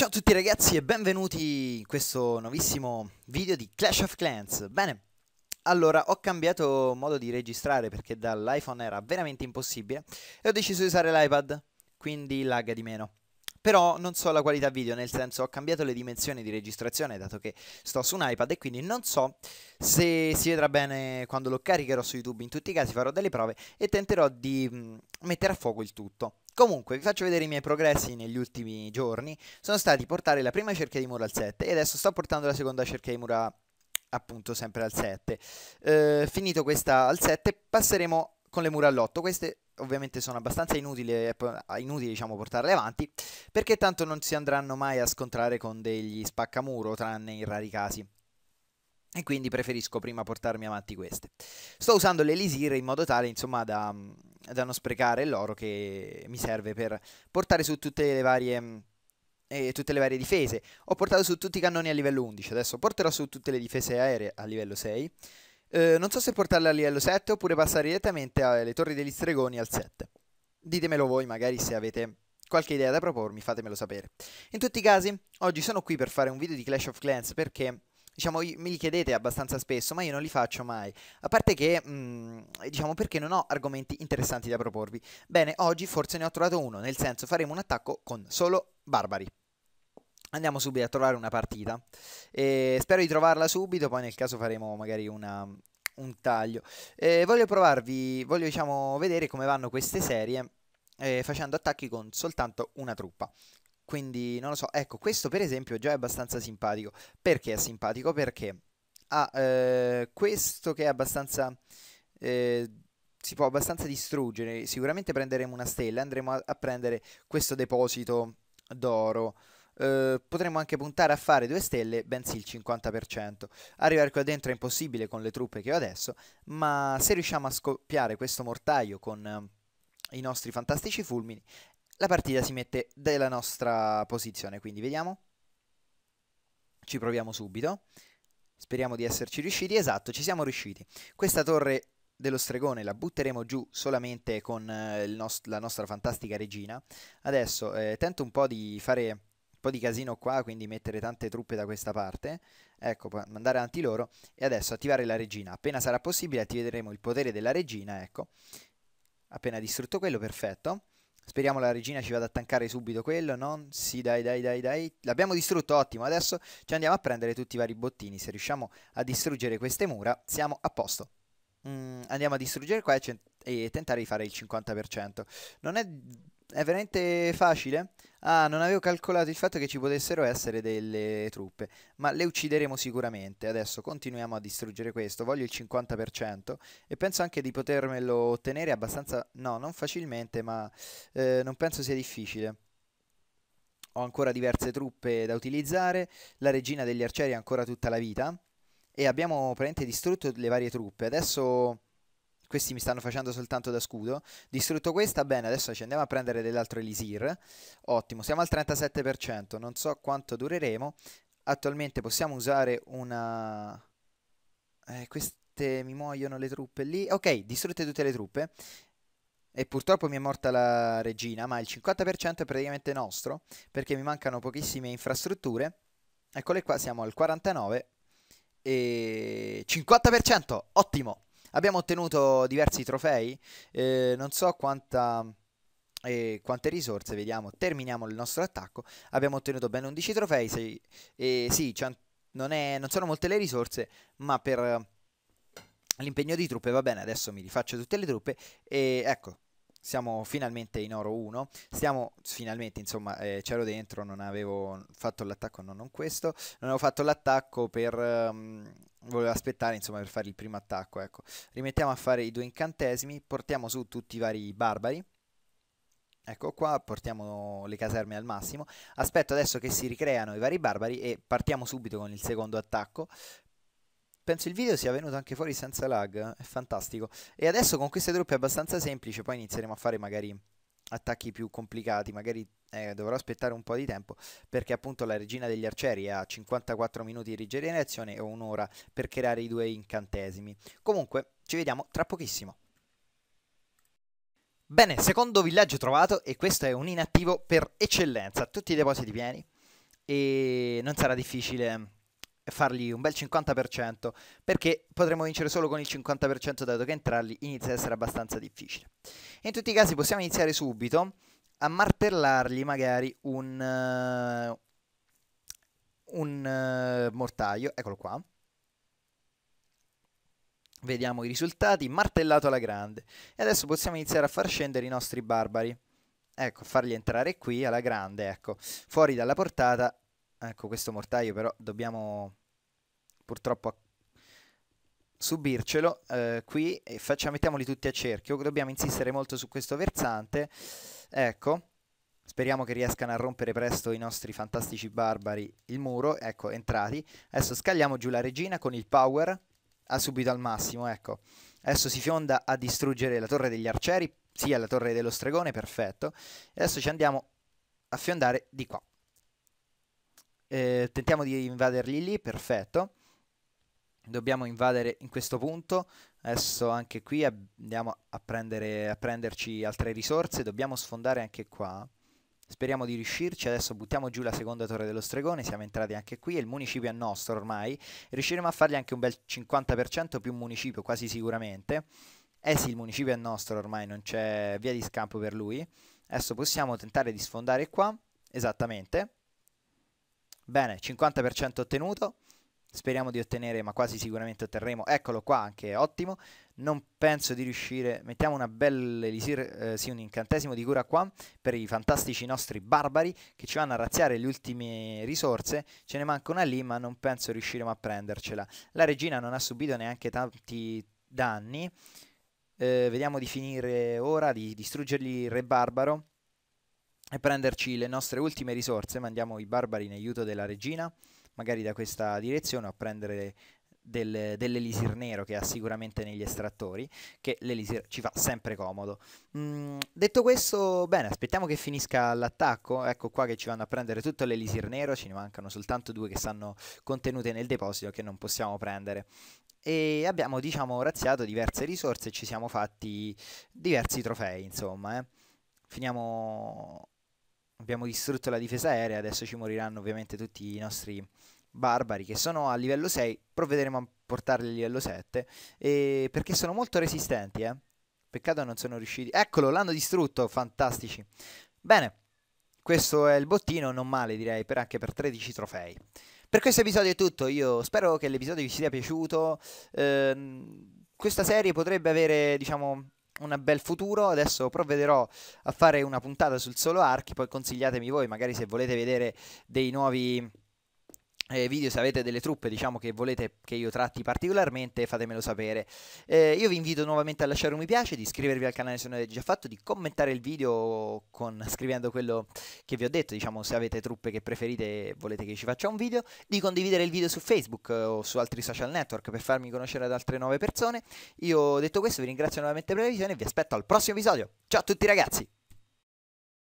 Ciao a tutti ragazzi e benvenuti in questo nuovissimo video di Clash of Clans Bene, allora ho cambiato modo di registrare perché dall'iPhone era veramente impossibile E ho deciso di usare l'iPad, quindi lagga di meno però non so la qualità video, nel senso ho cambiato le dimensioni di registrazione dato che sto su un iPad e quindi non so se si vedrà bene quando lo caricherò su YouTube, in tutti i casi farò delle prove e tenterò di mh, mm, mettere a fuoco il tutto. Comunque, vi faccio vedere i miei progressi negli ultimi giorni. Sono stati portare la prima cerchia di muro al 7 e adesso sto portando la seconda cerchia di muro appunto sempre al 7. Eh, finito questa al 7, passeremo con le mura all'8. Queste ovviamente sono abbastanza inutili, inutili diciamo, portarle avanti, perché tanto non si andranno mai a scontrare con degli spaccamuro, tranne in rari casi e quindi preferisco prima portarmi avanti queste. Sto usando l'elisir in modo tale, insomma, da, da non sprecare l'oro che mi serve per portare su tutte le varie eh, tutte le varie difese. Ho portato su tutti i cannoni a livello 11, adesso porterò su tutte le difese aeree a livello 6. Eh, non so se portarle a livello 7 oppure passare direttamente alle torri degli stregoni al 7. Ditemelo voi, magari se avete qualche idea da propormi, fatemelo sapere. In tutti i casi, oggi sono qui per fare un video di Clash of Clans perché diciamo, mi chiedete abbastanza spesso, ma io non li faccio mai. A parte che, mh, mm, diciamo, perché non ho argomenti interessanti da proporvi. Bene, oggi forse ne ho trovato uno, nel senso faremo un attacco con solo barbari. Andiamo subito a trovare una partita. E spero di trovarla subito, poi nel caso faremo magari una, un taglio. E voglio provarvi, voglio diciamo vedere come vanno queste serie eh, facendo attacchi con soltanto una truppa. Quindi non lo so, ecco, questo per esempio già è abbastanza simpatico. Perché è simpatico? Perché ha ah, eh, questo che è abbastanza... Eh, si può abbastanza distruggere. Sicuramente prenderemo una stella, andremo a, a prendere questo deposito d'oro. Eh, potremmo anche puntare a fare due stelle, bensì il 50%. Arrivare qua dentro è impossibile con le truppe che ho adesso, ma se riusciamo a scoppiare questo mortaio con eh, i nostri fantastici fulmini, la partita si mette della nostra posizione, quindi vediamo. Ci proviamo subito. Speriamo di esserci riusciti. Esatto, ci siamo riusciti. Questa torre dello stregone la butteremo giù solamente con eh, nost la nostra fantastica regina. Adesso eh, tento un po' di fare un po' di casino qua, quindi mettere tante truppe da questa parte. Ecco, mandare avanti loro. E adesso attivare la regina. Appena sarà possibile attiveremo il potere della regina, ecco. Appena distrutto quello, perfetto. Speriamo la regina ci vada a tankare subito quello, no? Sì, dai, dai, dai, dai. L'abbiamo distrutto, ottimo. Adesso ci andiamo a prendere tutti i vari bottini. Se riusciamo a distruggere queste mura, siamo a posto. Mm, andiamo a distruggere qua e, e tentare di fare il 50%. Non è è veramente facile? Ah, non avevo calcolato il fatto che ci potessero essere delle truppe, ma le uccideremo sicuramente. Adesso continuiamo a distruggere questo, voglio il 50% e penso anche di potermelo ottenere abbastanza... No, non facilmente, ma eh, non penso sia difficile. Ho ancora diverse truppe da utilizzare, la regina degli arcieri ha ancora tutta la vita e abbiamo praticamente distrutto le varie truppe. Adesso questi mi stanno facendo soltanto da scudo. Distrutto questa, bene, adesso ci andiamo a prendere dell'altro Elisir. Ottimo, siamo al 37%, non so quanto dureremo. Attualmente possiamo usare una... Eh, queste mi muoiono le truppe lì. Ok, distrutte tutte le truppe. E purtroppo mi è morta la regina, ma il 50% è praticamente nostro, perché mi mancano pochissime infrastrutture. Eccole qua, siamo al 49 e 50%, ottimo! Abbiamo ottenuto diversi trofei, eh, non so quanta, eh, quante risorse, vediamo, terminiamo il nostro attacco, abbiamo ottenuto ben 11 trofei, sei, eh, sì, cioè, non, è, non, sono molte le risorse, ma per l'impegno di truppe va bene, adesso mi rifaccio tutte le truppe e ecco, siamo finalmente in oro 1 stiamo finalmente insomma eh, c'ero dentro non avevo fatto l'attacco no non questo non avevo fatto l'attacco per um, volevo aspettare insomma per fare il primo attacco ecco rimettiamo a fare i due incantesimi portiamo su tutti i vari barbari Ecco qua, portiamo le caserme al massimo. Aspetto adesso che si ricreano i vari barbari e partiamo subito con il secondo attacco penso il video sia venuto anche fuori senza lag, eh? è fantastico. E adesso con queste truppe è abbastanza semplice, poi inizieremo a fare magari attacchi più complicati, magari eh, dovrò aspettare un po' di tempo perché appunto la regina degli arcieri ha 54 minuti di rigenerazione e un'ora per creare i due incantesimi. Comunque, ci vediamo tra pochissimo. Bene, secondo villaggio trovato e questo è un inattivo per eccellenza, tutti i depositi pieni e non sarà difficile fargli un bel 50%, perché potremo vincere solo con il 50% dato che entrarli inizia ad essere abbastanza difficile. in tutti i casi possiamo iniziare subito a martellargli magari un, uh, un uh, mortaio, eccolo qua. Vediamo i risultati, martellato alla grande. E adesso possiamo iniziare a far scendere i nostri barbari. Ecco, farli entrare qui alla grande, ecco, fuori dalla portata. Ecco, questo mortaio però dobbiamo purtroppo a subircelo eh, qui e facciamo, mettiamoli tutti a cerchio, dobbiamo insistere molto su questo versante, ecco, speriamo che riescano a rompere presto i nostri fantastici barbari il muro, ecco, entrati, adesso scagliamo giù la regina con il power, ha subito al massimo, ecco, adesso si fionda a distruggere la torre degli arcieri, sia la torre dello stregone, perfetto, adesso ci andiamo a fiondare di qua, eh, tentiamo di invaderli lì, perfetto, dobbiamo invadere in questo punto adesso anche qui andiamo a, prendere, a prenderci altre risorse dobbiamo sfondare anche qua speriamo di riuscirci adesso buttiamo giù la seconda torre dello stregone siamo entrati anche qui e il municipio è nostro ormai riusciremo a fargli anche un bel 50% più municipio quasi sicuramente eh sì il municipio è nostro ormai non c'è via di scampo per lui adesso possiamo tentare di sfondare qua esattamente bene 50% ottenuto Speriamo di ottenere, ma quasi sicuramente otterremo. Eccolo qua, anche ottimo. Non penso di riuscire. Mettiamo una bella elisir, eh, sì, un incantesimo di cura qua per i fantastici nostri barbari che ci vanno a razziare le ultime risorse. Ce ne manca una lì, ma non penso riusciremo a prendercela. La regina non ha subito neanche tanti danni. Eh, vediamo di finire ora, di distruggergli il re barbaro e prenderci le nostre ultime risorse. Mandiamo i barbari in aiuto della regina magari da questa direzione o a prendere del, dell'elisir nero che ha sicuramente negli estrattori, che l'elisir ci fa sempre comodo. Mm, detto questo, bene, aspettiamo che finisca l'attacco, ecco qua che ci vanno a prendere tutto l'elisir nero, ce ne mancano soltanto due che stanno contenute nel deposito che non possiamo prendere. E abbiamo, diciamo, razziato diverse risorse e ci siamo fatti diversi trofei, insomma, eh. Finiamo abbiamo distrutto la difesa aerea, adesso ci moriranno ovviamente tutti i nostri barbari che sono a livello 6, provvederemo a portarli a livello 7, e... perché sono molto resistenti, eh. Peccato non sono riusciti. Eccolo, l'hanno distrutto, fantastici. Bene, questo è il bottino, non male direi, per anche per 13 trofei. Per questo episodio è tutto, io spero che l'episodio vi sia piaciuto. Eh, questa serie potrebbe avere, diciamo, un bel futuro. Adesso provvederò a fare una puntata sul solo archi, poi consigliatemi voi, magari se volete vedere dei nuovi eh, video se avete delle truppe diciamo che volete che io tratti particolarmente fatemelo sapere eh, io vi invito nuovamente a lasciare un mi piace di iscrivervi al canale se non avete già fatto di commentare il video con, scrivendo quello che vi ho detto diciamo se avete truppe che preferite e volete che ci faccia un video di condividere il video su facebook eh, o su altri social network per farmi conoscere ad altre nuove persone io detto questo vi ringrazio nuovamente per la visione e vi aspetto al prossimo episodio ciao a tutti ragazzi